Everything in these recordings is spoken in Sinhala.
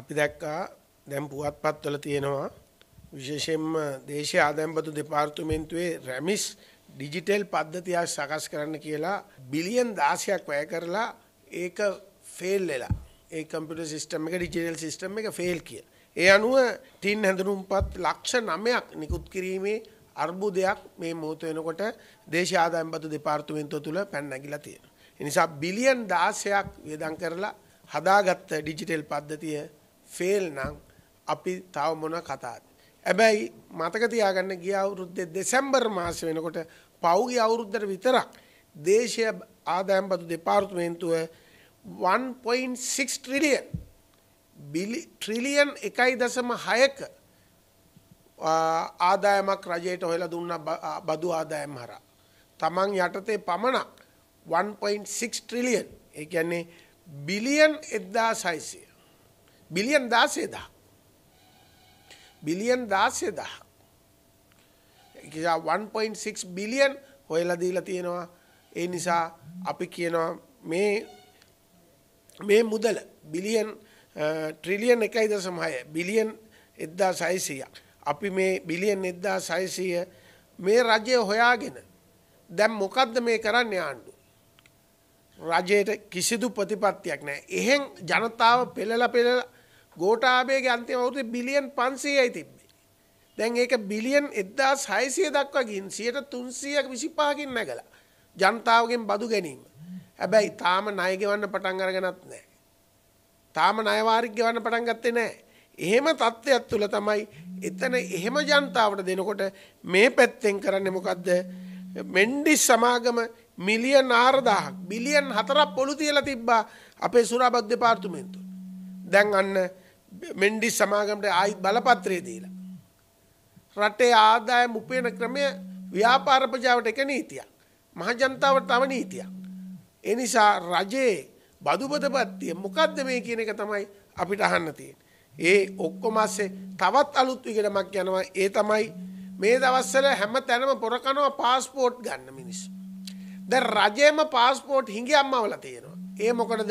අපි දැක්කා දැන් පුවත්පත්වල තියෙනවා විශේෂයෙන්ම දේශීය ආදායම්පතු දෙපාර්තමේන්තුවේ රැමිස් ඩිජිටල් පද්ධතිය සකස් කරන්න කියලා බිලියන් 16ක් වැය කරලා ඒක ෆේල් වෙලා ඒ කම්පියුටර් සිස්ටම් එක ඩිජිටල් සිස්ටම් එක ෆේල් කියලා. ඒ අනුව තින් හැඳුනුම්පත් ලක්ෂ 9ක් නිකුත් කිරීමේ අර්බුදයක් මේ මොහොත වෙනකොට දේශීය ආදායම්පතු දෙපාර්තමේන්තුව තුල පැන නැගිලා තියෙනවා. ඒ නිසා බිලියන් 16ක් වේදම් කරලා හදාගත්ත ඩිජිටල් පද්ධතිය ෆේල් නම් අපි තව මොන කතාද. ඇබැයි මතක තියාගන්න ගිය අවුරුද්දේ දෙසැම්බර් මාස වෙනකොට පෞගේ අවුරුද්දට විතරක් දේශය ආදායම්බදු දෙපාර්තමේන්තුව 1.6 ට්‍රිලියන් බිලි ට්‍රිලියන් එකයි දසම හයක ආදායමක් රජයට හොයලා දුන්න බදු ආදායම් හරා. තමන් යටතේ පමණක් 1.6 ට්‍රිලියන් ඒ කියන්නේ බිලියන් 1600 බිලියන් දාසේදා බිලියන් දාසේදා එකක් බිලියන් හොයලා දීලා තියෙනවා ඒ නිසා අපි කියනවා මේ මේ මුදල බිලියන් ට්‍රිලියන් 1.6 බිලියන් 1600 අපි මේ බිලියන් 1600 මේ රජය හොයාගෙන දැන් මොකද්ද මේ කරන්නේ ආණ්ඩු රජයට කිසිදු ප්‍රතිපත්තියක් නැහැ. එහෙන් ජනතාව පෙළලා පෙළලා ගෝටාබේගේ අන්තිම අවුරුද්දේ බිලියන් 500යි තිබ්බේ. දැන් ඒක බිලියන් 1600 දක්වා ගින් 325කින් නැගලා. ජනතාවගෙන් බදු ගැනීම. හැබැයි තාම ණය ගෙවන්න පටන් අරගෙනත් නැහැ. තාම ණය වාරික් ගෙවන්න පටන් ගත්තේ නැහැ. එහෙම தත්ත්වයක් තුල තමයි එතන එහෙම ජනතාවට දෙනකොට මේ පැත්තෙන් කරන්නේ මොකද්ද? මෙන්ඩිස් සමාගම මිලියන 4000ක් බිලියන් 4ක් පොළු තියලා තිබ්බා අපේ සුරාබත් දෙපාර්තමේන්තුව. දැන් අන්න මෙන්ඩිස් සමාගමට ආයිත් බලපත්‍රය දීලා. රටේ ආදායම් උපයන ක්‍රමය ව්‍යාපාර ප්‍රජාවට එක නීතියක්. මහජනතාවට තව නීතියක්. ඒ නිසා රජයේ බදුබදපත්තිය මොකද්ද මේ කියන එක තමයි අපිට අහන්න තියෙන්නේ. ඒ ඔක්කොම ASCII තවත් අලුත් විගඩමක් යනවා. ඒ තමයි මේ දවස්වල හැම තැනම පොර කනවා પાස්පෝර්ට් ගන්න මිනිස්සු. දැන් රජයේම પાස්පෝර්ට් හිඟියම්මවලා තියෙනවා. ඒ මොකටද?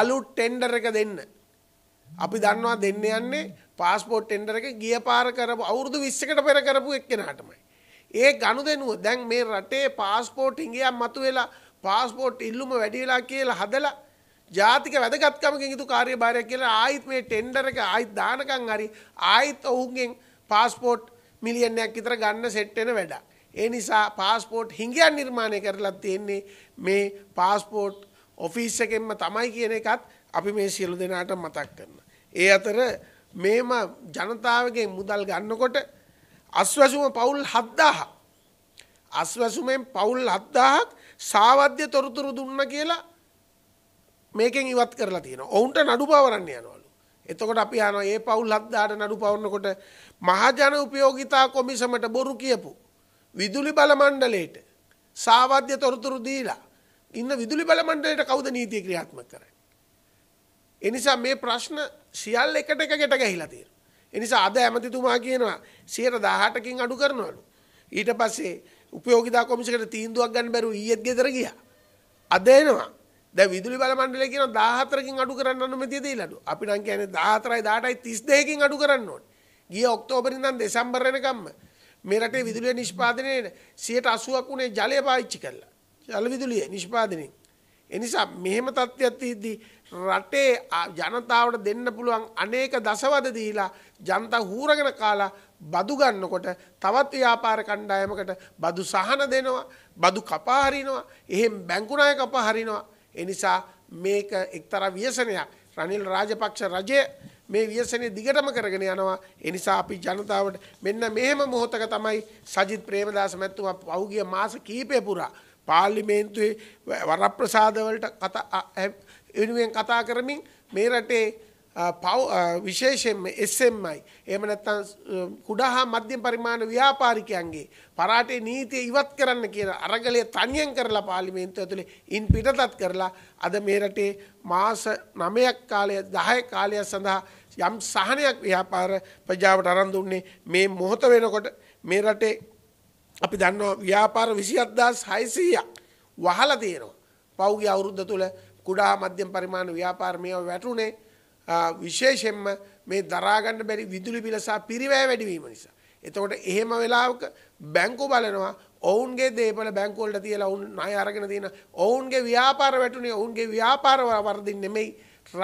අලුත් ටෙන්ඩර් එක දෙන්න. අපි දන්නවා දෙන්න යන්නේ පාස්පෝට් ටෙන්ඩර් එක ගිය පාර කරපු අවුරුදු 20කට පෙර කරපු එක්කෙනාටමයි. ඒ ගනුදෙනුව දැන් මේ රටේ පාස්පෝට් ඉංගියක් මතුවෙලා පාස්පෝට් ඉල්ලුම වැඩි වෙලා කියලා හදලා ජාතික වැදගත්කමකින් යුතු කාර්යභාරයක් කියලා ආයිත් මේ ටෙන්ඩර් එක ආයිත් දානකම් හරි ආයිත් ඔවුන්ගෙන් පාස්පෝට් මිලියන් එකක් විතර ගන්න සෙට් වෙන වැඩක්. ඒ නිසා පාස්පෝට් හිඟියක් නිර්මාණය කරලා තියෙන්නේ මේ පාස්පෝට් ඔෆිස් එකෙන්ම තමයි කියන එකත් අපි මේ සියලු දෙනාට මතක් කරන. ඒ අතර මේම ජනතාවගේ මුදල් ගන්නකොට අස්වැසුම පවුල් 7000 අස්වැසුමෙන් පවුල් 7000ක් සාවද්‍ය තොරතුරු දුන්න කියලා මේකෙන් ඉවත් කරලා තියෙනවා. ඔවුන්ට නඩු පවරන්න යනවලු. එතකොට අපි අහනවා මේ පවුල් 7000ට නඩු පවරනකොට මහජන උපයෝගිතා කොමිසමට බොරු කියපු විදුලි බල මණ්ඩලයට සාවද්‍ය තොරතුරු දීලා ඉන්න විදුලි බල මණ්ඩලයට කවුද නීතිය ක්‍රියාත්මක කරන්නේ? ඒ නිසා මේ ප්‍රශ්න සියල්ල එකට එක ගැට ගැහිලා තියෙනවා. ඒ නිසා අද ඇමතිතුමා කියනවා 18%කින් අඩු කරනවලු. ඊට පස්සේ උපයෝගිතා කොමිසමකට තීන්දුවක් ගන්න බැරුව ඊයේත් ගෙදර ගියා. අද එනවා. දැන් විදුලි බල මණ්ඩලය කියනවා 14කින් අඩු කරන්න අනුමැතිය දීලාලු. අපි නම් කියන්නේ 14යි 18යි 32කින් අඩු කරන්න ඕනේ. ගිය ඔක්තෝබර් ඉඳන් දෙසැම්බර් වෙනකම්ම මේ රටේ විදුලිය නිෂ්පාදනයේ 80ක් උනේ ජලය පාවිච්චි කරලා. ජලවිදුලිය නිෂ්පාදනයේ. එනිසා මෙහෙම තත්ත්වයක් තියෙද්දී රටේ ජනතාවට දෙන්න පුළුවන් අනේක දසවද දීලා ජනතා හූරගෙන කාලා බදු ගන්නකොට තවත් ව්‍යාපාර කණ්ඩායමකට බදු සහන දෙනවා බදු කපා හරිනවා එහෙන් බැංකු ණය කපා හරිනවා ඒ නිසා මේක එක්තරා ව්‍යසනයක් රනිල් රාජපක්ෂ රජය මේ ව්‍යසනය දිගටම කරගෙන යනවා ඒ නිසා අපි ජනතාවට මෙන්න මෙහෙම මොහොතක තමයි සජිත් ප්‍රේමදාස මැතිතුමා පහුගිය මාස කිහිපය පුරා පාර්ලිමේන්තුවේ වරප්‍රසාදවලට වෙනුවෙන් කතා කරමින් මේ රටේ විශේෂයෙන්ම SMI එහෙම නැත්නම් කුඩා හා මධ්‍යම පරිමාණ ව්‍යාපාරිකයන්ගේ පරාටේ නීතිය ඉවත් කරන්න කියන අරගලය තනියෙන් කරලා පාර්ලිමේන්තුව ඇතුලේ ඉන් පිටතත් කරලා අද මේ රටේ මාස 9ක් කාලය 10 කාලය සඳහා යම් සහනයක් ව්‍යාපාර ප්‍රජාවට අරන් දුන්නේ මේ මොහොත වෙනකොට මේ රටේ අපි දන්නවා ව්‍යාපාර විසිහත්දස් හයිසීයක් වහල තියෙනවා. පෞගේ අවුරුද්ධ තුළ කුඩා මධ්‍යම් පරිමාණ ව්‍යාපාර මේ වැටුනේ විශේෂෙන්ම මේ දරාගන්න බැරි විදුලි පිලසා පිරිවෑ වැඩිවීම නිසා. එතකොට එහෙම වෙලාවක බැංකු බලනවා ඔවුන්ගේ දේපල බැංකුවලට තියලා ඔවුන් ණය අරගෙන තියෙන ඔවුන්ගේ ව්‍යාපාර වැටුනේ ඔවුන්ගේ ව්‍යාපාර වර්ධින් නෙමෙයි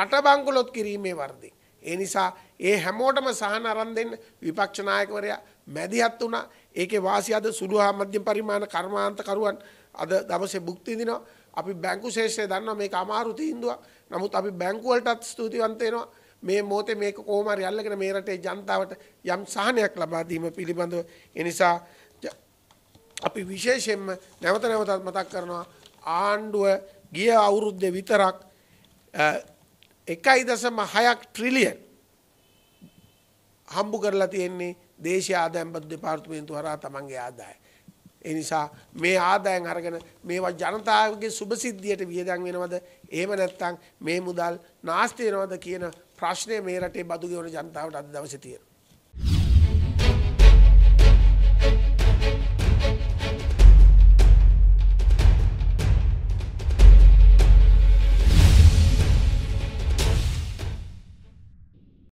රට බංකොලොත් කිරීමේ වර්ධින්. ඒ නිසා ඒ හැමෝටම සහන අරන් දෙන්න විපක්ෂ නායකවරයා මැදිහත් වුණා. ඒකේ වාසිය අද සුළු හා මධ්‍යම පරිමාණ කර්මාන්ත කරුවන් අද දවසේ භුක්ති විඳිනවා. අපි බැංකු ශේෂය දන්නවා මේක අමාරු තීන්දුවක්. නමුත් අපි බැංකු වලටත් ස්තුතිවන්ත වෙනවා. මේ මොහොතේ මේක කොහොම හරි අල්ලගෙන මේ රටේ ජනතාවට යම් සහනයක් ලබා දීම පිළිබඳව ඒ නිසා අපි විශේෂයෙන්ම නැවත නැවතත් මතක් කරනවා ආණ්ඩුව ගිය අවුරුද්දේ විතරක් 1.6 ට්‍රිලියන් හම්බු කරලා තියෙන්නේ දේශය ආදායම්පත් දෙපාර්තමේන්තුව හරහා තමන්ගේ ආදාය. ඒ නිසා මේ ආදායම් අරගෙන මේවා ජනතාවගේ සුභසිද්ධියට වියදම් වෙනවද? එහෙම නැත්නම් මේ මුදල් නාස්ති වෙනවද කියන ප්‍රශ්නේ මේ රටේ බදු ගෙවන ජනතාවට අද දවසේ තියෙනවා.